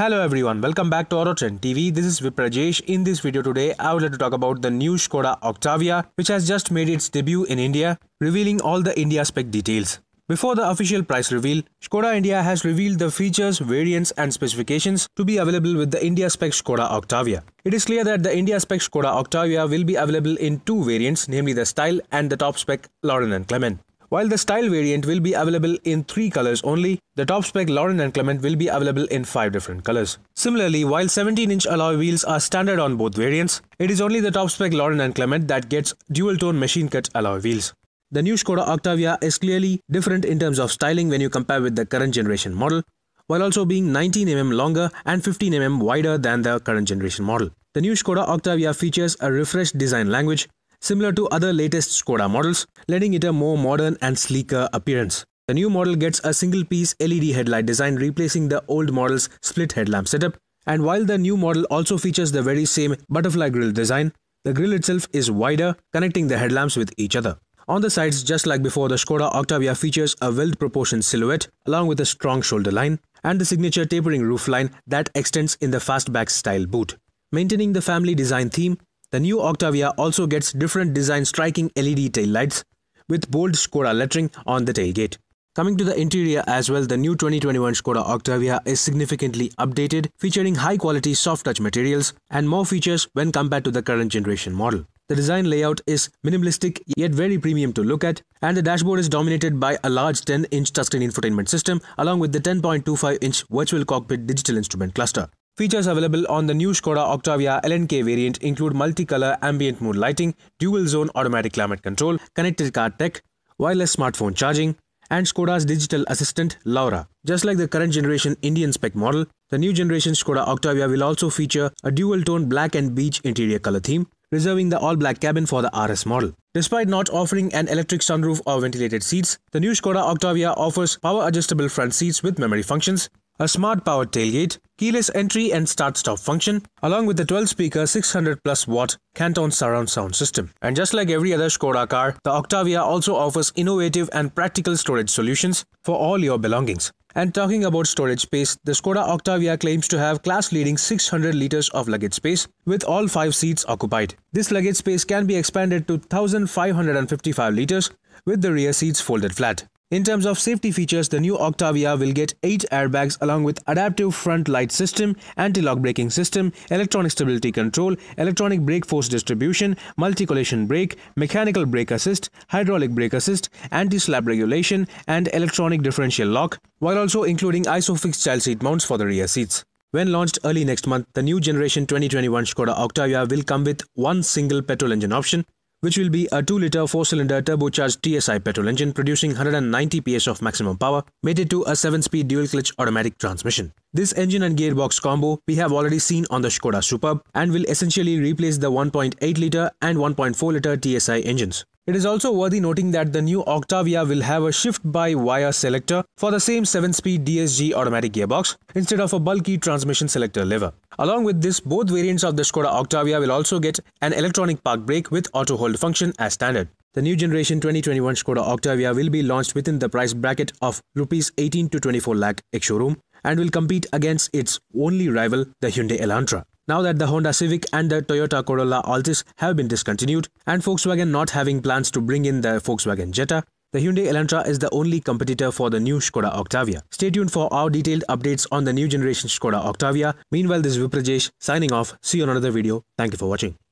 Hello everyone, welcome back to AutoTrend TV. This is Viprajesh. In this video today, I would like to talk about the new Skoda Octavia, which has just made its debut in India, revealing all the India spec details. Before the official price reveal, Skoda India has revealed the features, variants and specifications to be available with the India spec Skoda Octavia. It is clear that the India spec Skoda Octavia will be available in two variants, namely the Style and the top spec Lauren and Clement. While the style variant will be available in 3 colors only, the top spec Lauren and Clement will be available in 5 different colors. Similarly, while 17-inch alloy wheels are standard on both variants, it is only the top spec Lauren and Clement that gets dual-tone machine-cut alloy wheels. The new Skoda Octavia is clearly different in terms of styling when you compare with the current generation model, while also being 19mm longer and 15mm wider than the current generation model. The new Skoda Octavia features a refreshed design language similar to other latest Skoda models, lending it a more modern and sleeker appearance. The new model gets a single-piece LED headlight design replacing the old model's split headlamp setup, and while the new model also features the very same butterfly grille design, the grille itself is wider, connecting the headlamps with each other. On the sides, just like before, the Skoda Octavia features a well-proportioned silhouette along with a strong shoulder line and the signature tapering roofline that extends in the fastback style boot. Maintaining the family design theme, the new Octavia also gets different design striking LED tail lights with bold Skoda lettering on the tailgate. Coming to the interior as well, the new 2021 Skoda Octavia is significantly updated, featuring high-quality soft-touch materials and more features when compared to the current generation model. The design layout is minimalistic yet very premium to look at, and the dashboard is dominated by a large 10-inch touchscreen infotainment system along with the 10.25-inch virtual cockpit digital instrument cluster. Features available on the new Skoda Octavia LNK variant include multicolor ambient mood lighting, dual zone automatic climate control, connected car tech, wireless smartphone charging, and Skoda's digital assistant Laura. Just like the current generation Indian spec model, the new generation Skoda Octavia will also feature a dual tone black and beige interior color theme, reserving the all black cabin for the RS model. Despite not offering an electric sunroof or ventilated seats, the new Skoda Octavia offers power adjustable front seats with memory functions, a smart power tailgate, keyless entry and start-stop function, along with the 12-speaker 600 plus watt Canton surround sound system. And just like every other Skoda car, the Octavia also offers innovative and practical storage solutions for all your belongings. And talking about storage space, the Skoda Octavia claims to have class-leading 600 liters of luggage space with all 5 seats occupied. This luggage space can be expanded to 1555 liters with the rear seats folded flat. In terms of safety features, the new Octavia will get 8 airbags along with adaptive front light system, anti-lock braking system, electronic stability control, electronic brake force distribution, multi-collision brake, mechanical brake assist, hydraulic brake assist, anti-slap regulation and electronic differential lock, while also including ISOFIX child seat mounts for the rear seats. When launched early next month, the new generation 2021 Skoda Octavia will come with one single petrol engine option which will be a 2-litre 4-cylinder turbocharged TSI petrol engine producing 190 PS of maximum power, mated to a 7-speed dual-clutch automatic transmission. This engine and gearbox combo we have already seen on the Skoda Superb and will essentially replace the 1.8-litre and 1.4-litre TSI engines. It is also worthy noting that the new Octavia will have a shift-by wire selector for the same 7-speed DSG automatic gearbox instead of a bulky transmission selector lever. Along with this, both variants of the Skoda Octavia will also get an electronic park brake with auto hold function as standard. The new generation 2021 Skoda Octavia will be launched within the price bracket of rupees 18 to 24 lakh ex-showroom and will compete against its only rival, the Hyundai Elantra. Now that the Honda Civic and the Toyota Corolla Altis have been discontinued, and Volkswagen not having plans to bring in the Volkswagen Jetta, the Hyundai Elantra is the only competitor for the new Skoda Octavia. Stay tuned for our detailed updates on the new generation Skoda Octavia. Meanwhile, this is Viprajesh signing off. See you on another video. Thank you for watching.